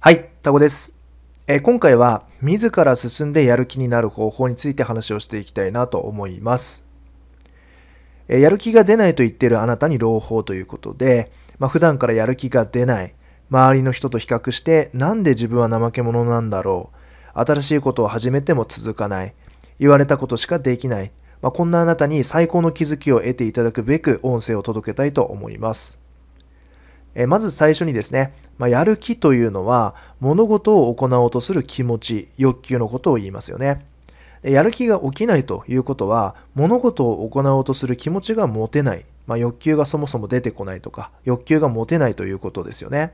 はい、タコです。えー、今回は自ら進んでやる気になる方法について話をしていきたいなと思います。えー、やる気が出ないと言っているあなたに朗報ということで、まあ、普段からやる気が出ない、周りの人と比較してなんで自分は怠け者なんだろう、新しいことを始めても続かない、言われたことしかできない、まあ、こんなあなたに最高の気づきを得ていただくべく音声を届けたいと思います。えまず最初にですね、まあ、やる気というのは物事を行おうとする気持ち、欲求のことを言いますよね。でやる気が起きないということは物事を行おうとする気持ちが持てない、まあ、欲求がそもそも出てこないとか欲求が持てないということですよね。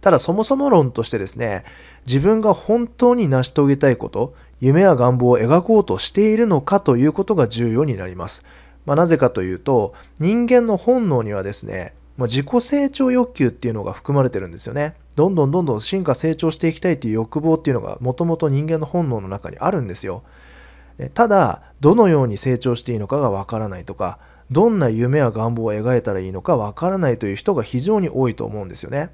ただそもそも論としてですね、自分が本当に成し遂げたいこと、夢や願望を描こうとしているのかということが重要になります。まあ、なぜかというと、人間の本能にはですね、まあ、自己成長欲求っていうのが含まれてるんですよね。どんどんどんどん進化成長していきたいっていう欲望っていうのがもともと人間の本能の中にあるんですよ。ただどのように成長していいのかがわからないとかどんな夢や願望を描いたらいいのかわからないという人が非常に多いと思うんですよね。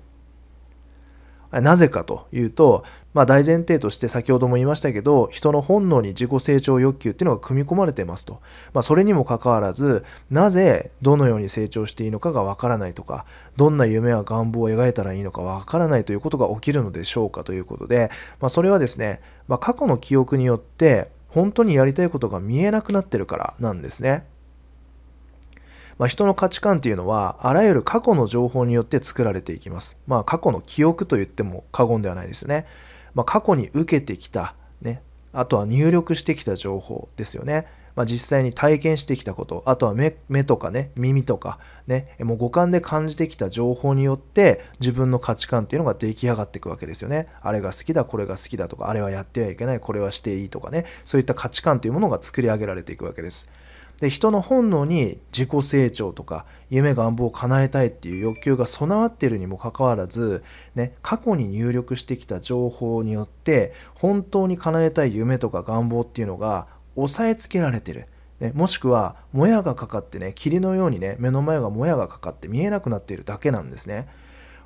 なぜかというとまあ、大前提として先ほども言いましたけど人の本能に自己成長欲求っていうのが組み込まれてますと、まあ、それにもかかわらずなぜどのように成長していいのかがわからないとかどんな夢や願望を描いたらいいのかわからないということが起きるのでしょうかということで、まあ、それはですね、まあ、過去の記憶によって本当にやりたいことが見えなくなってるからなんですね。まあ、人の価値観っていうのはあらゆる過去の情報によって作られていきます。まあ、過去の記憶と言っても過言ではないですね。まあ、過去に受けてきた、ね、あとは入力してきた情報ですよね。まあ、実際に体験してきたこと、あとは目とかね、耳とかね、もう五感で感じてきた情報によって自分の価値観っていうのが出来上がっていくわけですよね。あれが好きだ、これが好きだとか、あれはやってはいけない、これはしていいとかね、そういった価値観というものが作り上げられていくわけです。で人の本能に自己成長とか夢願望を叶えたいっていう欲求が備わってるにもかかわらず、ね、過去に入力してきた情報によって本当に叶えたい夢とか願望っていうのが押さえつけられてる。ね、もしくは、もやがかかってね、霧のようにね、目の前がもやがかかって見えなくなっているだけなんですね。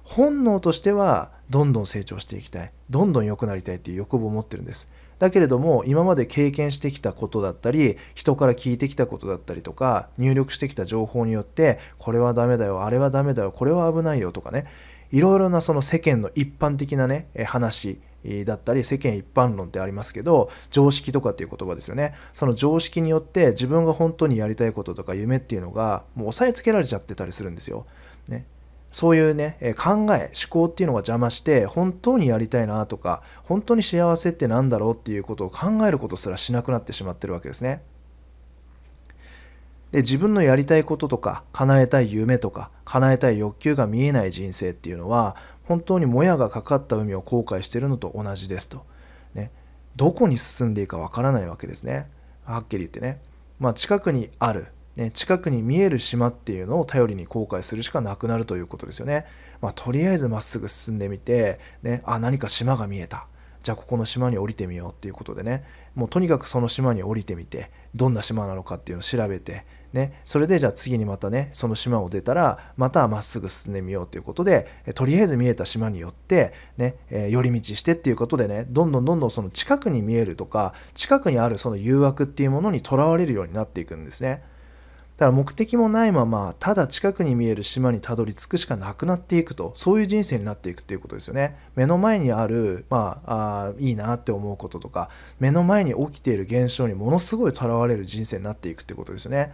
本能としては、どんどん成長していきたい。どんどん良くなりたいっていう欲望を持ってるんです。だけれども今まで経験してきたことだったり人から聞いてきたことだったりとか入力してきた情報によってこれはダメだよあれはダメだよこれは危ないよとかねいろいろなその世間の一般的なね話だったり世間一般論ってありますけど常識とかっていう言葉ですよねその常識によって自分が本当にやりたいこととか夢っていうのがもう押さえつけられちゃってたりするんですよ。ね、そういうね、考え、思考っていうのが邪魔して、本当にやりたいなとか、本当に幸せって何だろうっていうことを考えることすらしなくなってしまってるわけですね。で、自分のやりたいこととか、叶えたい夢とか、叶えたい欲求が見えない人生っていうのは、本当にもやがかかった海を後悔してるのと同じですと。ね、どこに進んでいいかわからないわけですね。はっきり言ってね。まあ、近くにあるね、近くに見える島っていうのを頼りに後悔するしかなくなるということですよね。まあ、とりあえずまっすぐ進んでみて、ね、あ何か島が見えたじゃあここの島に降りてみようっていうことでねもうとにかくその島に降りてみてどんな島なのかっていうのを調べて、ね、それでじゃあ次にまたねその島を出たらまたまっすぐ進んでみようということでとりあえず見えた島によってね、ねえ寄り道してっていうことでねどんどんどんどんその近くに見えるとか近くにあるその誘惑っていうものにとらわれるようになっていくんですね。だから目的もないままただ近くに見える島にたどり着くしかなくなっていくとそういう人生になっていくっていうことですよね目の前にあるまあいいなって思うこととか目の前に起きている現象にものすごいとらわれる人生になっていくってことですよね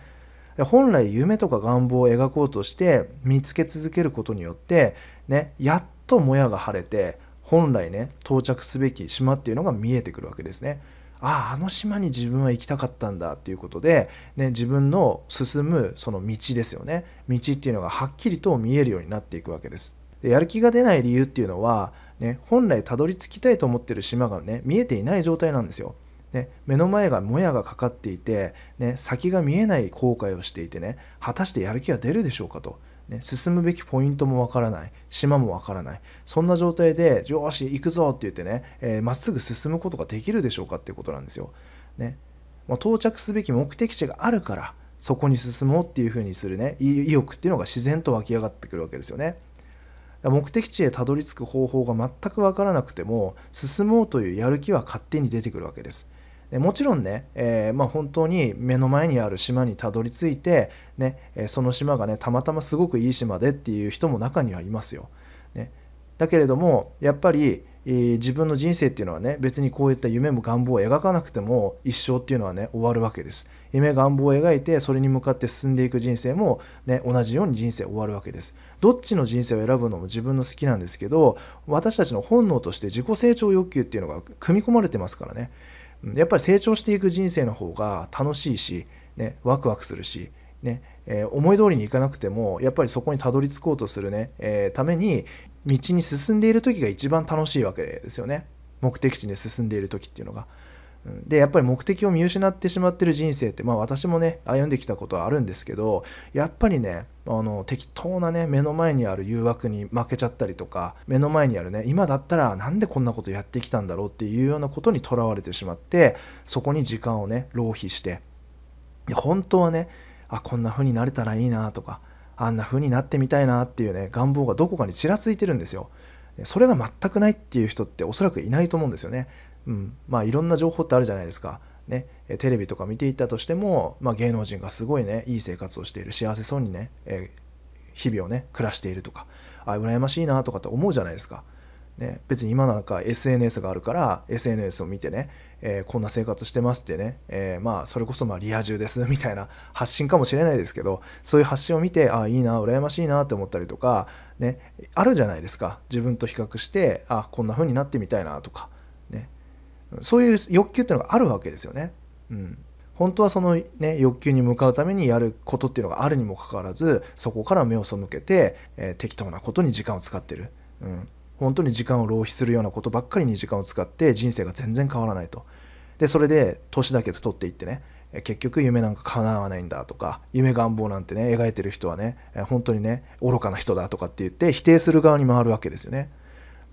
本来夢とか願望を描こうとして見つけ続けることによってねやっともやが晴れて本来ね到着すべき島っていうのが見えてくるわけですね。あああの島に自分は行きたかったんだっていうことで、ね、自分の進むその道ですよね道っていうのがはっきりと見えるようになっていくわけですでやる気が出ない理由っていうのは、ね、本来たどり着きたいと思ってる島がね見えていない状態なんですよね、目の前がもやがかかっていて、ね、先が見えない後悔をしていてね果たしてやる気が出るでしょうかとね、進むべきポイントもわからない島もわからないそんな状態で「よし行くぞ」って言ってねま、えー、っすぐ進むことができるでしょうかっていうことなんですよ。ねまあ、到着すべき目的地があるからそこに進もうっていうふうにするね意欲っていうのが自然と湧き上がってくるわけですよね。目的地へたどり着く方法が全く分からなくても進もうというやる気は勝手に出てくるわけです。でもちろんね、えー、まあ、本当に目の前にある島にたどり着いて、ねその島がねたまたますごくいい島でっていう人も中にはいますよ。ね、だけれどもやっぱり、自分の人生っていうのはね別にこういった夢も願望を描かなくても一生っていうのはね終わるわけです。夢願望を描いてそれに向かって進んでいく人生も、ね、同じように人生終わるわけです。どっちの人生を選ぶのも自分の好きなんですけど私たちの本能として自己成長欲求っていうのが組み込まれてますからね。やっぱり成長していく人生の方が楽しいし、ね、ワクワクするし、ねえー、思い通りにいかなくてもやっぱりそこにたどり着こうとするね、えー、ために道に進んでいる時が一番楽しいわけですよね目的地に進んでいる時っていうのが。でやっぱり目的を見失ってしまってる人生ってまあ私もね歩んできたことはあるんですけどやっぱりねあの適当なね目の前にある誘惑に負けちゃったりとか目の前にあるね今だったらなんでこんなことやってきたんだろうっていうようなことにとらわれてしまってそこに時間をね浪費して本当はねあこんな風になれたらいいなとかあんな風になってみたいなっていうね願望がどこかにちらついてるんですよ。それが全くないっていう人っておそらくいないと思うんですよね。うん、まあいろんな情報ってあるじゃないですか。ね、テレビとか見ていったとしても、まあ、芸能人がすごいねいい生活をしている幸せそうにね、え日々をね暮らしているとかあ羨ましいなとかって思うじゃないですか。ね、別に今なんか SNS があるから SNS を見てね、えー、こんな生活してますってね、えー、まあそれこそまあリア充ですみたいな発信かもしれないですけどそういう発信を見てあいいな羨ましいなって思ったりとか、ね、あるじゃないですか自分と比較してあこんな風になってみたいなとか。そういう欲求っていうのがあるわけですよね。うん、本当はその、ね、欲求に向かうためにやることっていうのがあるにもかかわらずそこから目を背けて、えー、適当なことに時間を使ってる、うん、本当に時間を浪費するようなことばっかりに時間を使って人生が全然変わらないとでそれで年だけ取っていってね結局夢なんか叶わないんだとか夢願望なんてね描いてる人はね本当にね愚かな人だとかって言って否定する側に回るわけですよね、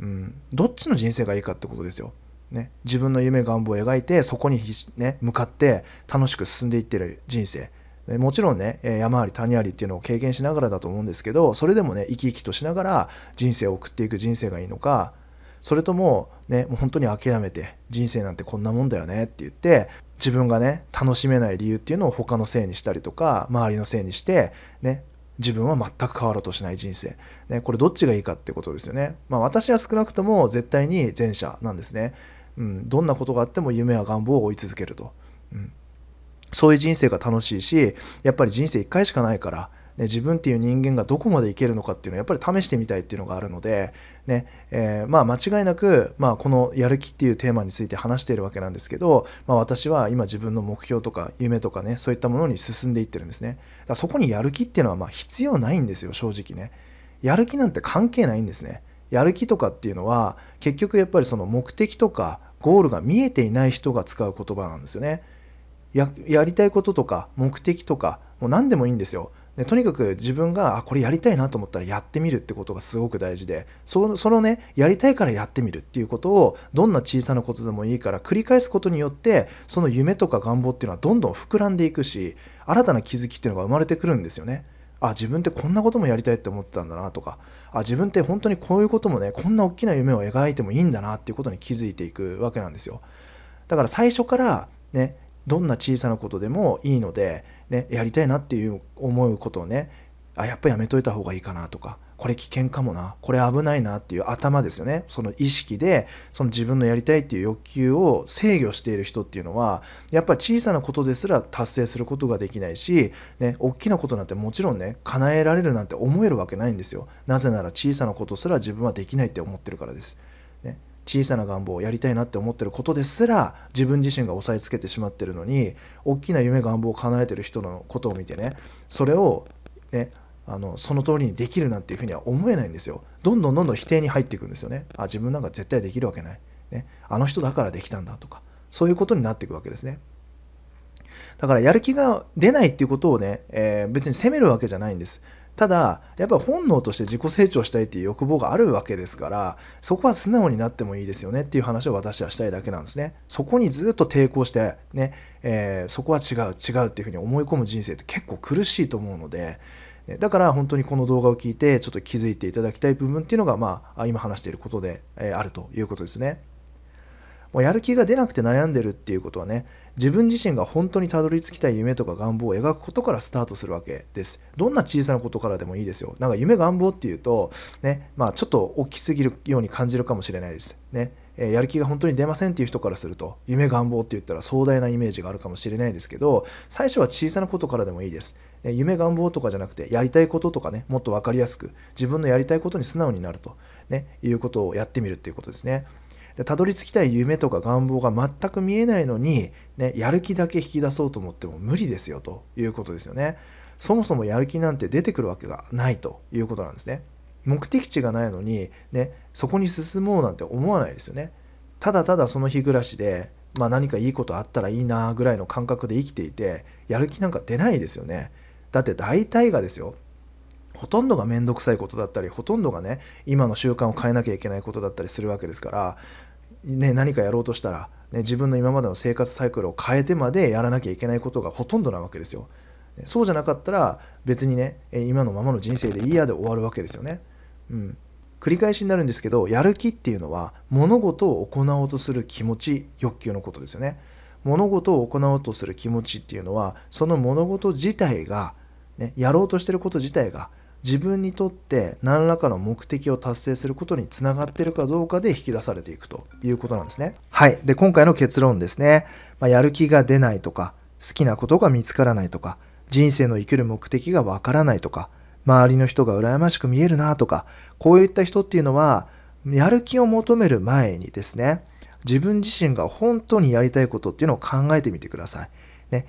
うん、どっちの人生がいいかってことですよね、自分の夢願望を描いてそこに、ね、向かって楽しく進んでいってる人生もちろんね山あり谷ありっていうのを経験しながらだと思うんですけどそれでもね生き生きとしながら人生を送っていく人生がいいのかそれともねもう本当に諦めて人生なんてこんなもんだよねって言って自分がね楽しめない理由っていうのを他のせいにしたりとか周りのせいにしてね自分は全く変わろうとしない人生、ね、これどっちがいいかってことですよね、まあ、私は少なくとも絶対に前者なんですねうん、どんなことがあっても夢や願望を追い続けると、うん、そういう人生が楽しいしやっぱり人生1回しかないから、ね、自分っていう人間がどこまでいけるのかっていうのをやっぱり試してみたいっていうのがあるので、ねえー、まあ、間違いなく、まあ、この「やる気」っていうテーマについて話しているわけなんですけど、まあ、私は今自分の目標とか夢とかねそういったものに進んでいってるんですねだからそこにやる気っていうのはま必要ないんですよ正直ねやる気なんて関係ないんですねやる気とかっていうのは結局やっぱりその目的とかゴールが見えていない人が使う言葉なんですよね。やりたいこととか目的とかもう何でもいいんですよ。でとにかく自分があこれやりたいなと思ったらやってみるってことがすごく大事でそそのねやりたいからやってみるっていうことをどんな小さなことでもいいから繰り返すことによってその夢とか願望っていうのはどんどん膨らんでいくし新たな気づきっていうのが生まれてくるんですよね。あ自分ってこんなこともやりたいって思ってたんだなとかあ自分って本当にこういうこともねこんな大きな夢を描いてもいいんだなっていうことに気づいていくわけなんですよだから最初からねどんな小さなことでもいいので、ね、やりたいなっていう思うことをねあやっぱやめといた方がいいかなとかこれ危険かもなこれ危ないなっていう頭ですよねその意識でその自分のやりたいっていう欲求を制御している人っていうのはやっぱり小さなことですら達成することができないし、ね、大きなことなんてもちろんね叶えられるなんて思えるわけないんですよなぜなら小さなことすら自分はできないって思ってるからです。ね、小さな願望をやりたいなって思ってることですら自分自身が押さえつけてしまってるのに大きな夢願望を叶えてる人のことを見てねそれをねあのその通りにできるなんていうふうには思えないんですよどんどんどんどん否定に入っていくんですよねあ自分なんか絶対できるわけない、ね、あの人だからできたんだとかそういうことになっていくわけですねだからやる気が出ないっていうことをね、えー、別に責めるわけじゃないんですただやっぱ本能として自己成長したいっていう欲望があるわけですからそこは素直になってもいいですよねっていう話を私はしたいだけなんですねそこにずっと抵抗してね、えー、そこは違う違うっていうふうに思い込む人生って結構苦しいと思うのでだから本当にこの動画を聞いてちょっと気づいていただきたい部分っていうのが、まあ、今話していることであるということですね。もうやる気が出なくて悩んでるっていうことはね自分自身が本当にたどり着きたい夢とか願望を描くことからスタートするわけですどんな小さなことからでもいいですよなんか夢願望っていうとねまあちょっと大きすぎるように感じるかもしれないですねえやる気が本当に出ませんっていう人からすると夢願望って言ったら壮大なイメージがあるかもしれないですけど最初は小さなことからでもいいです、え夢願望とかじゃなくてやりたいこととかねもっと分かりやすく自分のやりたいことに素直になると、ね、いうことをやってみるっていうことですねでたどり着きたい夢とか願望が全く見えないのに、ね、やる気だけ引き出そうと思っても無理ですよということですよねそもそもやる気なんて出てくるわけがないということなんですね目的地がないのに、ね、そこに進もうなんて思わないですよね。ただただその日暮らしで、まあ、何かいいことあったらいいなぐらいの感覚で生きていてやる気なんか出ないですよね。だって大体がですよほとんどが面倒くさいことだったりほとんどがね今の習慣を変えなきゃいけないことだったりするわけですから、ね、何かやろうとしたら、ね、自分の今までの生活サイクルを変えてまでやらなきゃいけないことがほとんどなわけですよ。そうじゃなかったら別にね今のままの人生でいいやで終わるわけですよね。うん、繰り返しになるんですけどやる気っていうのは物事を行おうとする気持ち欲求のことですよね物事を行おうとする気持ちっていうのはその物事自体が、ね、やろうとしてること自体が自分にとって何らかの目的を達成することにつながってるかどうかで引き出されていくということなんですね。はい。で、今回の結論ですね。まあ、やる気が出ないとか、好きなことが見つからないとか、人生の生きる目的がわからないとか、周りの人が羨ましく見えるなとか、こういった人っていうのは、やる気を求める前にですね、自分自身が本当にやりたいことっていうのを考えてみてください。ね。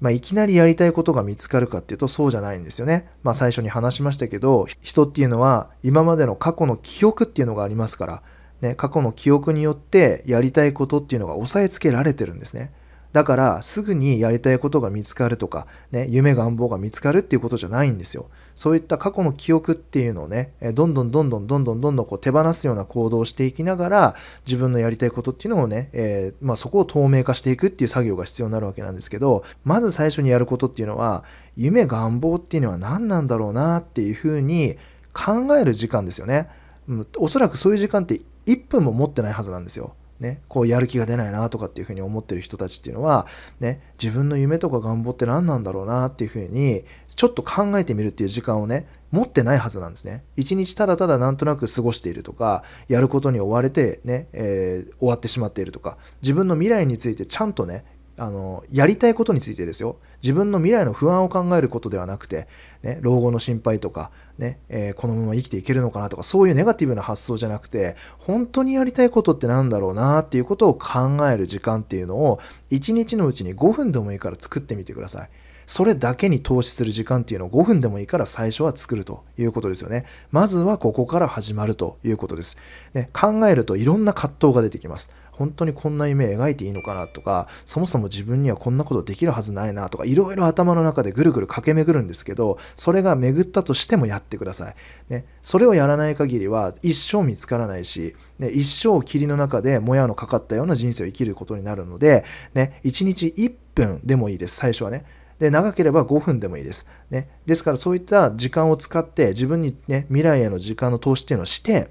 まあ、いきなりやりたいことが見つかるかっていうとそうじゃないんですよね。まあ、最初に話しましたけど、人っていうのは今までの過去の記憶っていうのがありますから、ね、過去の記憶によってやりたいことっていうのが押さえつけられてるんですね。だからすぐにやりたいことが見つかるとか、ね、夢願望が見つかるっていうことじゃないんですよ。そういった過去の記憶っていうのをね、どんどんどんどんどんどんどんどんこう手放すような行動をしていきながら、自分のやりたいことっていうのをね、えー、まあ、そこを透明化していくっていう作業が必要になるわけなんですけど、まず最初にやることっていうのは、夢願望っていうのは何なんだろうなっていうふうに考える時間ですよね。うん、おそらくそういう時間って1分も持ってないはずなんですよ。ね、こうやる気が出ないなとかっていうふうに思ってる人たちっていうのは、ね、自分の夢とか願望って何なんだろうなっていうふうにちょっと考えてみるっていう時間をね持ってないはずなんですね一日ただただなんとなく過ごしているとかやることに追われてね、えー、終わってしまっているとか自分の未来についてちゃんとねあの、やりたいことについてですよ。自分の未来の不安を考えることではなくて、ね、老後の心配とか、ね、えー、このまま生きていけるのかなとか、そういうネガティブな発想じゃなくて、本当にやりたいことってなんだろうなっていうことを考える時間っていうのを、一日のうちに5分でもいいから作ってみてください。それだけに投資する時間っていうのを5分でもいいから最初は作るということですよね。まずはここから始まるということです。ね、考えるといろんな葛藤が出てきます。本当にこんな夢描いていいのかなとか、そもそも自分にはこんなことできるはずないなとか、いろいろ頭の中でぐるぐる駆け巡るんですけど、それが巡ったとしてもやってください。ね、それをやらない限りは一生見つからないし、ね、一生霧の中でもやのかかったような人生を生きることになるので、ね、1日1分でもいいです、最初はね。で長ければ5分でもいいです、ね、ですからそういった時間を使って自分に、ね、未来への時間の投資っていうのをして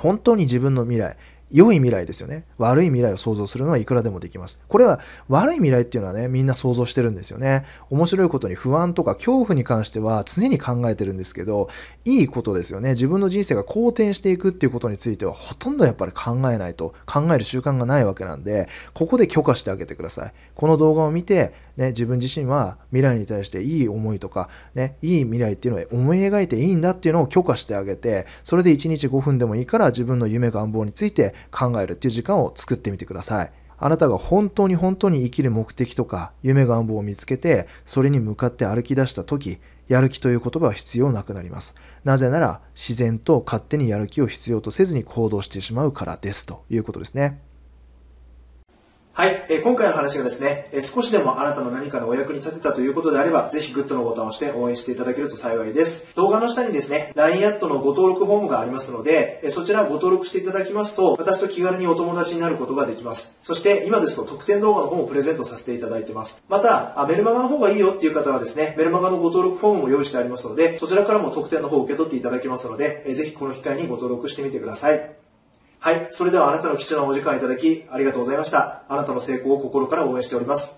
本当に自分の未来良い未来ですよね悪い未来を想像するのはいくらでもできますこれは悪い未来っていうのはねみんな想像してるんですよね面白いことに不安とか恐怖に関しては常に考えてるんですけどいいことですよね自分の人生が好転していくっていうことについてはほとんどやっぱり考えないと考える習慣がないわけなんでここで許可してあげてくださいこの動画を見てね、自分自身は未来に対していい思いとか、ね、いい未来っていうのを思い描いていいんだっていうのを許可してあげてそれで1日5分でもいいから自分の夢願望について考えるっていう時間を作ってみてください。あなたが本当に本当に生きる目的とか夢願望を見つけてそれに向かって歩き出した時やる気という言葉は必要なくなりますなぜなら自然と勝手にやる気を必要とせずに行動してしまうからですということですねはい、えー、今回の話がですね、えー、少しでもあなたの何かのお役に立てたということであれば、ぜひグッドのボタンを押して応援していただけると幸いです。動画の下にですね、LINE アットのご登録フォームがありますので、えー、そちらご登録していただきますと、私と気軽にお友達になることができます。そして、今ですと特典動画の方もプレゼントさせていただいてます。また、あメルマガの方がいいよっていう方はですね、メルマガのご登録フォームも用意してありますので、そちらからも特典の方を受け取っていただけますので、えー、ぜひこの機会にご登録してみてください。はい、それではあなたの貴重なお時間いただきありがとうございました。あなたの成功を心から応援しております。